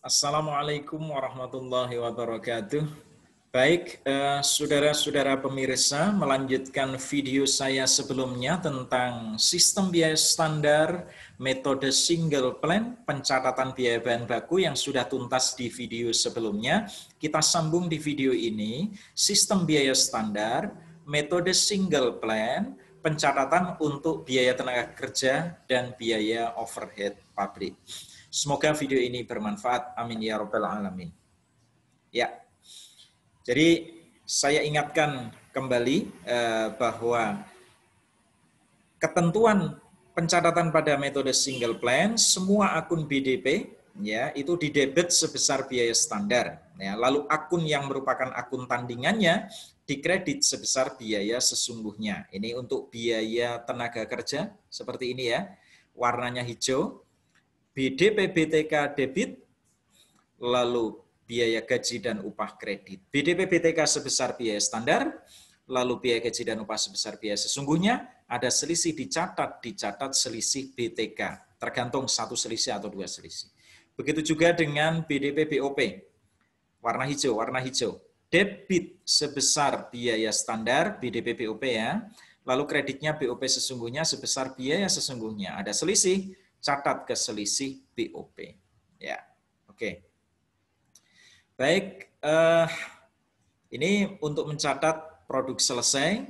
Assalamualaikum warahmatullahi wabarakatuh. Baik, eh, saudara-saudara pemirsa, melanjutkan video saya sebelumnya tentang sistem biaya standar, metode single plan, pencatatan biaya bahan baku yang sudah tuntas di video sebelumnya. Kita sambung di video ini, sistem biaya standar, metode single plan, pencatatan untuk biaya tenaga kerja dan biaya overhead pabrik. Semoga video ini bermanfaat. Amin ya rabbal alamin. Ya. Jadi saya ingatkan kembali eh, bahwa ketentuan pencatatan pada metode single plan semua akun BDP ya itu didebit sebesar biaya standar ya lalu akun yang merupakan akun tandingannya dikredit sebesar biaya sesungguhnya ini untuk biaya tenaga kerja seperti ini ya warnanya hijau BDP BTK debit, lalu biaya gaji dan upah kredit. BDP BTK sebesar biaya standar, lalu biaya gaji dan upah sebesar biaya sesungguhnya, ada selisih dicatat, dicatat selisih BTK, tergantung satu selisih atau dua selisih. Begitu juga dengan BDP BOP, warna hijau, warna hijau. Debit sebesar biaya standar BDP BOP ya, lalu kreditnya BOP sesungguhnya sebesar biaya sesungguhnya. Ada selisih Catat ke selisih BOP. Ya, oke. Baik, eh, ini untuk mencatat produk selesai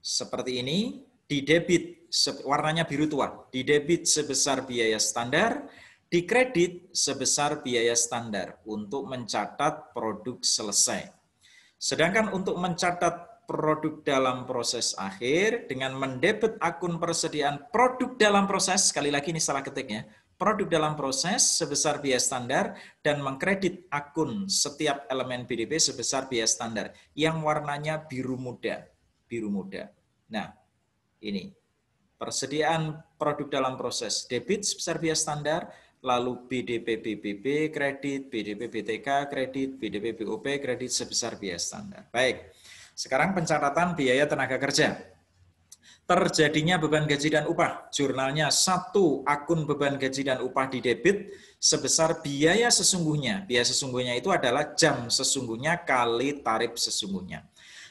seperti ini di debit warnanya biru tua di debit sebesar biaya standar di kredit sebesar biaya standar untuk mencatat produk selesai. Sedangkan untuk mencatat produk dalam proses akhir dengan mendebit akun persediaan produk dalam proses, sekali lagi ini salah ketik ya, produk dalam proses sebesar biaya standar dan mengkredit akun setiap elemen BDP sebesar biaya standar yang warnanya biru muda. Biru muda. Nah, ini persediaan produk dalam proses debit sebesar biaya standar, lalu BDP BBB kredit, BDP BTK kredit, BDP BOP kredit sebesar biaya standar. Baik. Sekarang pencatatan biaya tenaga kerja terjadinya beban gaji dan upah. Jurnalnya satu akun beban gaji dan upah di debit sebesar biaya sesungguhnya. Biaya sesungguhnya itu adalah jam sesungguhnya kali tarif sesungguhnya.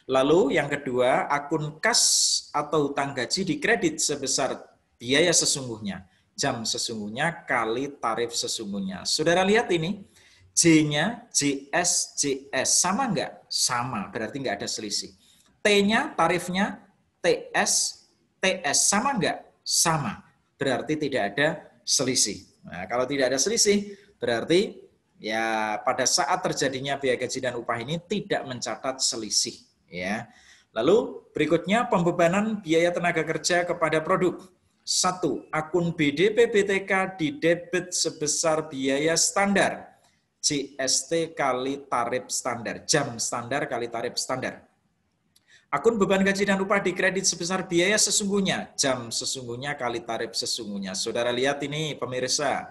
Lalu yang kedua, akun kas atau hutang gaji dikredit sebesar biaya sesungguhnya, jam sesungguhnya kali tarif sesungguhnya. Saudara lihat ini, J-nya JS, JS. Sama enggak? Sama, berarti enggak ada selisih. T-nya, tarifnya TS, TS. Sama enggak? Sama, berarti tidak ada selisih. Nah, kalau tidak ada selisih, berarti ya pada saat terjadinya biaya gaji dan upah ini tidak mencatat selisih. ya. Lalu berikutnya pembebanan biaya tenaga kerja kepada produk. Satu, Akun BDPBTK di didebit sebesar biaya standar JST kali tarif standar, jam standar kali tarif standar. Akun beban gaji dan upah di kredit sebesar biaya sesungguhnya, jam sesungguhnya kali tarif sesungguhnya. Saudara lihat ini pemirsa,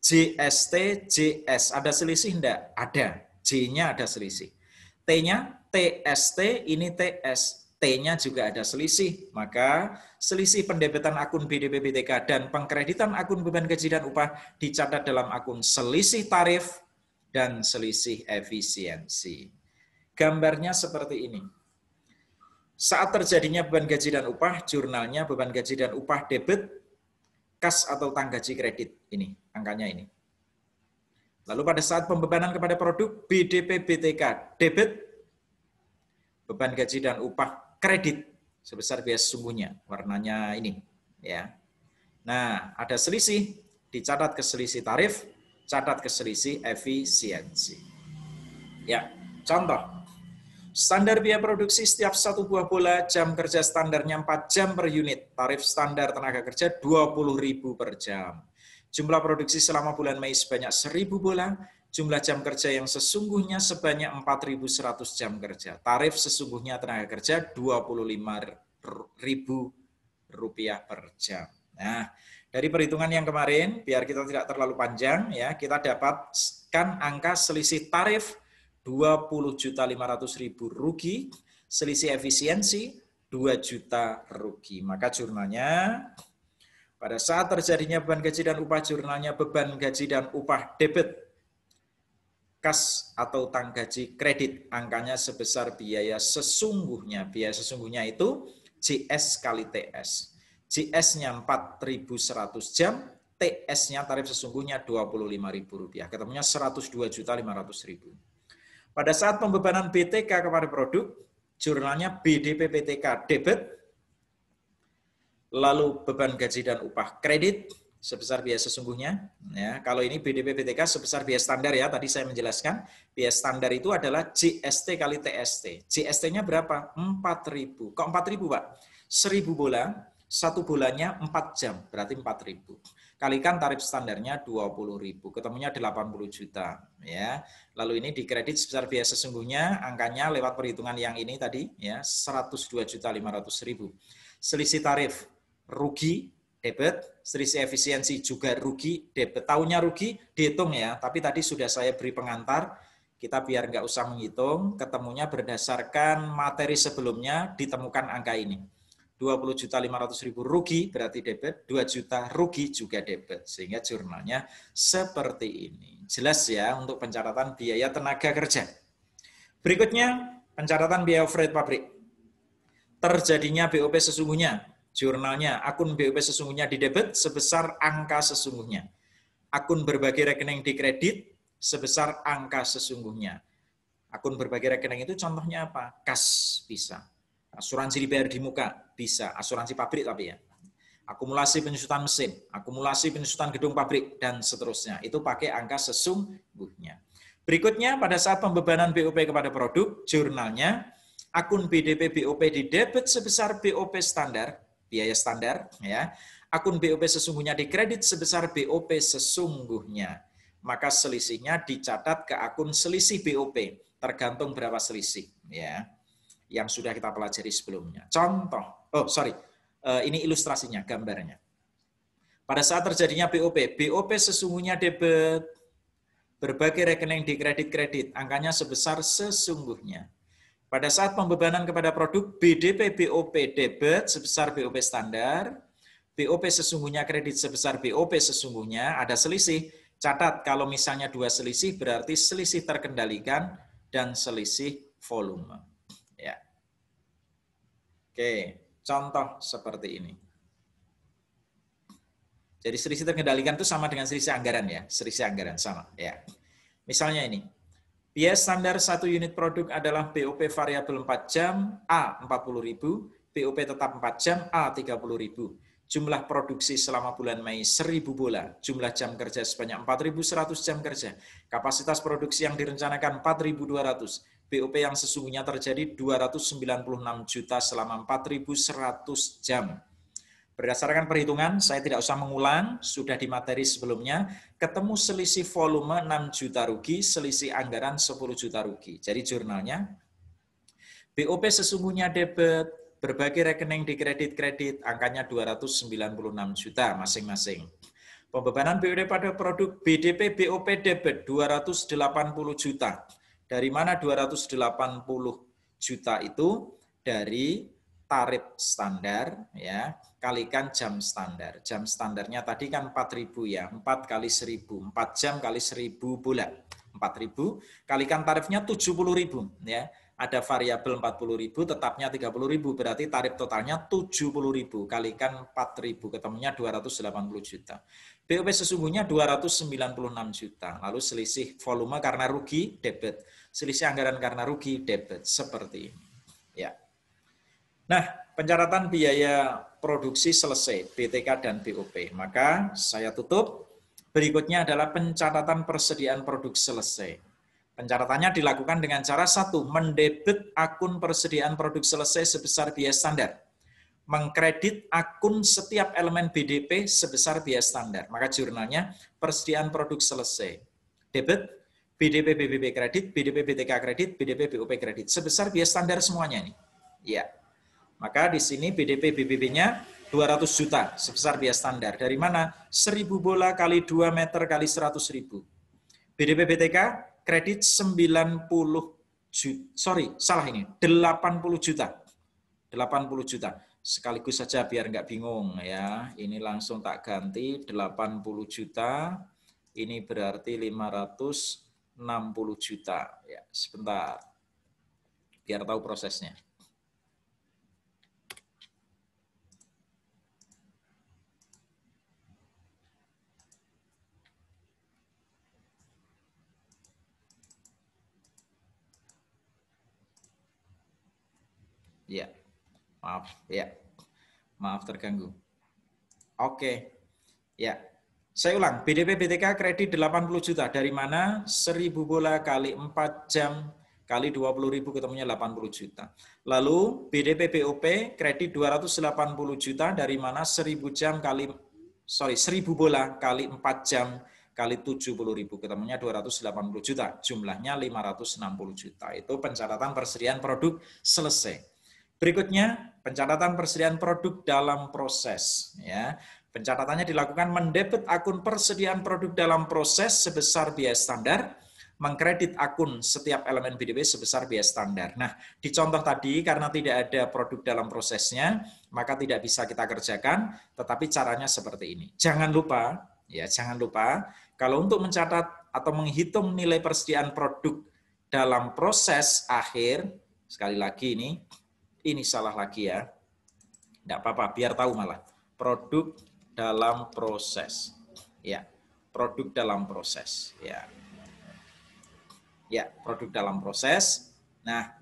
JST, JS, ada selisih enggak? Ada, J-nya ada selisih. T-nya, TST, ini TS, T-nya juga ada selisih. Maka selisih pendebitan akun BTK dan pengkreditan akun beban gaji dan upah dicatat dalam akun selisih tarif dan selisih efisiensi. Gambarnya seperti ini. Saat terjadinya beban gaji dan upah, jurnalnya beban gaji dan upah debit, kas atau tang gaji kredit. Ini, angkanya ini. Lalu pada saat pembebanan kepada produk, BDP BTK, debit, beban gaji dan upah kredit sebesar biaya sesungguhnya. Warnanya ini. ya. Nah, ada selisih, dicatat ke selisih tarif, Catat keselisih efisiensi. Ya, contoh. Standar biaya produksi setiap satu buah bola jam kerja standarnya 4 jam per unit. Tarif standar tenaga kerja 20.000 per jam. Jumlah produksi selama bulan Mei sebanyak 1.000 bola. Jumlah jam kerja yang sesungguhnya sebanyak 4.100 jam kerja. Tarif sesungguhnya tenaga kerja 25.000 rupiah per jam. Nah, dari perhitungan yang kemarin, biar kita tidak terlalu panjang, ya kita dapatkan angka selisih tarif ribu rugi, selisih efisiensi 2 juta rugi. Maka jurnalnya pada saat terjadinya beban gaji dan upah jurnalnya beban gaji dan upah debit kas atau utang gaji kredit angkanya sebesar biaya sesungguhnya. Biaya sesungguhnya itu CS kali TS. JS-nya 4.100 jam, TS-nya tarif sesungguhnya Rp25.000. Ketemunya Rp102.500.000. Pada saat pembebanan BTK kepada produk, jurnalnya BDPPTK debit, lalu beban gaji dan upah kredit sebesar biaya sesungguhnya. Ya, kalau ini BDPPTK sebesar biaya standar ya, tadi saya menjelaskan. Biaya standar itu adalah JST kali TST. JST-nya berapa? 4.000. Kok 4.000, Pak? 1.000 bola satu bulannya 4 jam, berarti 4000. Kalikan tarif standarnya 20.000, ketemunya 80 juta, ya. Lalu ini dikredit sebesar biaya sesungguhnya, angkanya lewat perhitungan yang ini tadi ya, 102.500.000. Selisih tarif rugi debit, selisih efisiensi juga rugi debit. Tahunnya rugi dihitung ya, tapi tadi sudah saya beri pengantar kita biar nggak usah menghitung, ketemunya berdasarkan materi sebelumnya ditemukan angka ini. 20 juta 500 ribu rugi berarti debit, 2 juta rugi juga debit. Sehingga jurnalnya seperti ini. Jelas ya untuk pencatatan biaya tenaga kerja. Berikutnya, pencatatan biaya freight pabrik. Terjadinya BOP sesungguhnya, jurnalnya, akun BOP sesungguhnya di debit sebesar angka sesungguhnya. Akun berbagai rekening di kredit sebesar angka sesungguhnya. Akun berbagai rekening itu contohnya apa? Kas bisa asuransi dibayar di muka, bisa, asuransi pabrik tapi ya. Akumulasi penyusutan mesin, akumulasi penyusutan gedung pabrik, dan seterusnya. Itu pakai angka sesungguhnya. Berikutnya, pada saat pembebanan BOP kepada produk, jurnalnya, akun BDP BOP di debit sebesar BOP standar, biaya standar, ya akun BOP sesungguhnya dikredit sebesar BOP sesungguhnya. Maka selisihnya dicatat ke akun selisih BOP, tergantung berapa selisih. ya yang sudah kita pelajari sebelumnya. Contoh, oh sorry, eh, ini ilustrasinya, gambarnya. Pada saat terjadinya BOP, BOP sesungguhnya debit berbagai rekening di kredit-kredit, angkanya sebesar sesungguhnya. Pada saat pembebanan kepada produk BDP BOP debit sebesar BOP standar, BOP sesungguhnya kredit sebesar BOP sesungguhnya ada selisih. Catat kalau misalnya dua selisih berarti selisih terkendalikan dan selisih volume. Oke, contoh seperti ini. Jadi selisih terkendalikan itu sama dengan selisih anggaran ya, selisih anggaran sama ya. Misalnya ini, biaya standar satu unit produk adalah BOP variabel 4 jam A 40.000, BOP tetap 4 jam A 30.000 jumlah produksi selama bulan Mei 1000 bola, jumlah jam kerja sebanyak 4100 jam kerja, kapasitas produksi yang direncanakan 4200, BOP yang sesungguhnya terjadi 296 juta selama 4.100 jam. Berdasarkan perhitungan, saya tidak usah mengulang, sudah di materi sebelumnya, ketemu selisih volume 6 juta rugi, selisih anggaran 10 juta rugi. Jadi jurnalnya, BOP sesungguhnya debit, berbagai rekening di kredit-kredit, angkanya 296 juta masing-masing. Pembebanan BOD pada produk BDP BOP debit 280 juta. Dari mana 280 juta itu? Dari tarif standar ya, kalikan jam standar. Jam standarnya tadi kan 4000 ya, 4 kali 1000, 4 jam kali 1000 bulan. 4000 kalikan tarifnya 70.000 ya ada variabel 40.000 tetapnya 30.000 berarti tarif totalnya 70.000 kalikan 4.000 ketemunya 280 juta. BOP sesungguhnya 296 juta. Lalu selisih volume karena rugi debit, selisih anggaran karena rugi debit seperti ini. Ya. Nah, pencatatan biaya produksi selesai BTK dan BOP. Maka saya tutup. Berikutnya adalah pencatatan persediaan produk selesai. Pencatatannya dilakukan dengan cara satu, mendebit akun persediaan produk selesai sebesar biaya standar. Mengkredit akun setiap elemen BDP sebesar biaya standar. Maka jurnalnya persediaan produk selesai. Debit, BDP BBB kredit, BDP BTK kredit, BDP BUP kredit. Sebesar biaya standar semuanya ini. Ya. Maka di sini BDP BBB-nya 200 juta sebesar biaya standar. Dari mana? 1000 bola kali 2 meter kali 100 ribu. BDP BTK kredit 90 juta, sorry, salah ini, 80 juta. 80 juta. Sekaligus saja biar nggak bingung ya. Ini langsung tak ganti 80 juta. Ini berarti 560 juta. Ya, sebentar. Biar tahu prosesnya. Maaf, ya. Maaf terganggu. Oke. Ya. Saya ulang, BDP BTK kredit 80 juta. Dari mana? 1000 bola kali 4 jam kali 20 ribu ketemunya 80 juta. Lalu BDP BOP kredit 280 juta dari mana 1000 jam kali sorry 1000 bola kali 4 jam kali 70 ribu ketemunya 280 juta. Jumlahnya 560 juta. Itu pencatatan persediaan produk selesai. Berikutnya, pencatatan persediaan produk dalam proses. Ya. Pencatatannya dilakukan mendebit akun persediaan produk dalam proses sebesar biaya standar, mengkredit akun setiap elemen BDP sebesar biaya standar. Nah, di contoh tadi karena tidak ada produk dalam prosesnya, maka tidak bisa kita kerjakan, tetapi caranya seperti ini. Jangan lupa, ya jangan lupa kalau untuk mencatat atau menghitung nilai persediaan produk dalam proses akhir, sekali lagi ini ini salah lagi ya. Tidak apa-apa, biar tahu malah. Produk dalam proses. Ya, produk dalam proses. Ya, ya produk dalam proses. Nah,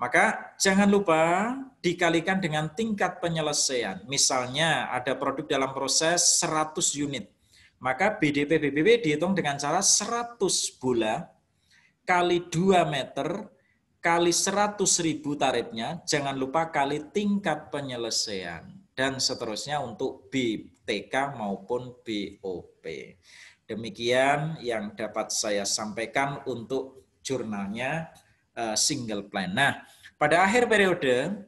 maka jangan lupa dikalikan dengan tingkat penyelesaian. Misalnya ada produk dalam proses 100 unit. Maka BDP BBB dihitung dengan cara 100 bola kali 2 meter kali 100 ribu tarifnya, jangan lupa kali tingkat penyelesaian, dan seterusnya untuk BTK maupun BOP. Demikian yang dapat saya sampaikan untuk jurnalnya eh, single plan. Nah, pada akhir periode,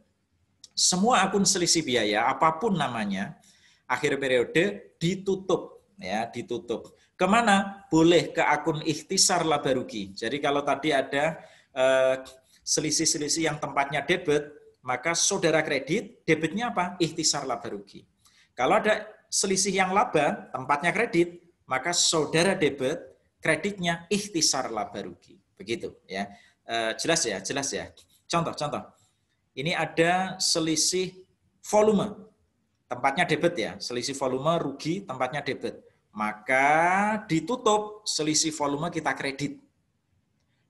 semua akun selisih biaya, apapun namanya, akhir periode ditutup. ya ditutup. Kemana? Boleh ke akun ikhtisar laba rugi. Jadi kalau tadi ada eh, selisih-selisih yang tempatnya debit, maka saudara kredit, debitnya apa? Ikhtisar laba rugi. Kalau ada selisih yang laba, tempatnya kredit, maka saudara debit, kreditnya ikhtisar laba rugi. Begitu ya. E, jelas ya, jelas ya. Contoh, contoh. Ini ada selisih volume. Tempatnya debit ya, selisih volume rugi, tempatnya debit. Maka ditutup selisih volume kita kredit.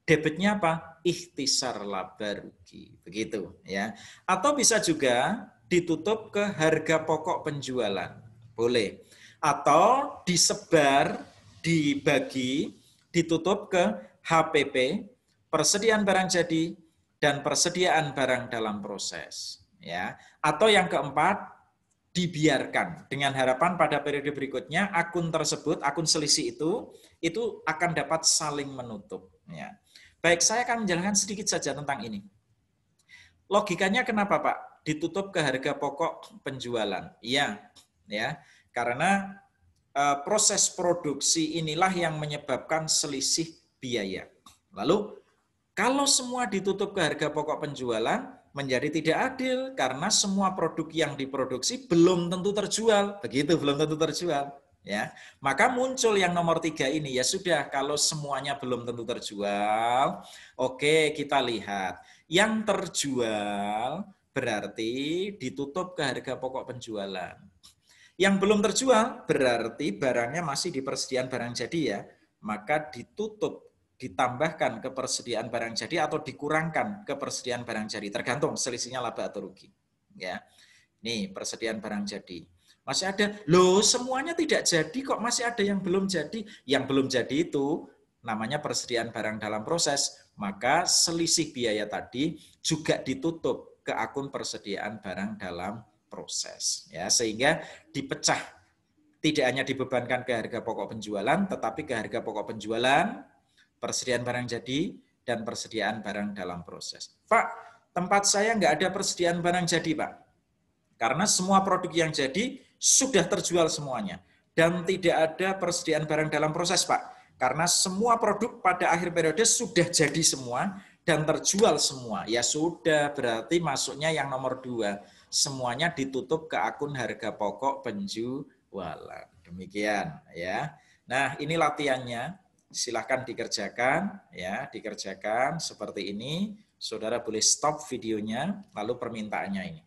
Debitnya apa? ikhtisar rugi. Begitu ya. Atau bisa juga ditutup ke harga pokok penjualan. Boleh. Atau disebar, dibagi, ditutup ke HPP, persediaan barang jadi dan persediaan barang dalam proses, ya. Atau yang keempat, dibiarkan dengan harapan pada periode berikutnya akun tersebut, akun selisih itu itu akan dapat saling menutup, ya. Baik, saya akan menjelaskan sedikit saja tentang ini. Logikanya kenapa Pak? Ditutup ke harga pokok penjualan. Iya, ya. Karena e, proses produksi inilah yang menyebabkan selisih biaya. Lalu kalau semua ditutup ke harga pokok penjualan, menjadi tidak adil karena semua produk yang diproduksi belum tentu terjual. Begitu, belum tentu terjual ya maka muncul yang nomor tiga ini ya sudah kalau semuanya belum tentu terjual oke kita lihat yang terjual berarti ditutup ke harga pokok penjualan yang belum terjual berarti barangnya masih di persediaan barang jadi ya maka ditutup ditambahkan ke persediaan barang jadi atau dikurangkan ke persediaan barang jadi tergantung selisihnya laba atau rugi ya nih persediaan barang jadi masih ada, loh semuanya tidak jadi kok masih ada yang belum jadi. Yang belum jadi itu namanya persediaan barang dalam proses. Maka selisih biaya tadi juga ditutup ke akun persediaan barang dalam proses. ya Sehingga dipecah. Tidak hanya dibebankan ke harga pokok penjualan, tetapi ke harga pokok penjualan, persediaan barang jadi, dan persediaan barang dalam proses. Pak, tempat saya nggak ada persediaan barang jadi, Pak. Karena semua produk yang jadi sudah terjual semuanya. Dan tidak ada persediaan barang dalam proses, Pak. Karena semua produk pada akhir periode sudah jadi semua dan terjual semua. Ya sudah, berarti masuknya yang nomor dua. Semuanya ditutup ke akun harga pokok penjualan. Demikian ya. Nah, ini latihannya. Silahkan dikerjakan ya, dikerjakan seperti ini. Saudara boleh stop videonya, lalu permintaannya ini.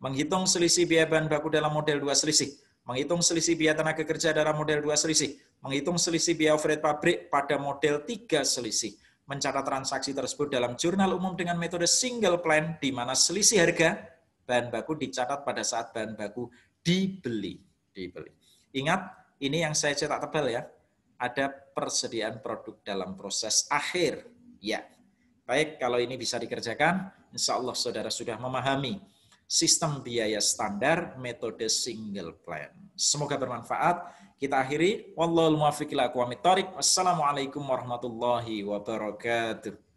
Menghitung selisih biaya bahan baku dalam model dua selisih. Menghitung selisih biaya tenaga kerja dalam model dua selisih. Menghitung selisih biaya overhead pabrik pada model tiga selisih. Mencatat transaksi tersebut dalam jurnal umum dengan metode single plan di mana selisih harga bahan baku dicatat pada saat bahan baku dibeli. dibeli. Ingat, ini yang saya cetak tebal ya. Ada persediaan produk dalam proses akhir. Ya, Baik, kalau ini bisa dikerjakan, insya Allah saudara sudah memahami sistem biaya standar, metode single plan. Semoga bermanfaat. Kita akhiri. Wallahul muwaffiq ila Wassalamualaikum warahmatullahi wabarakatuh.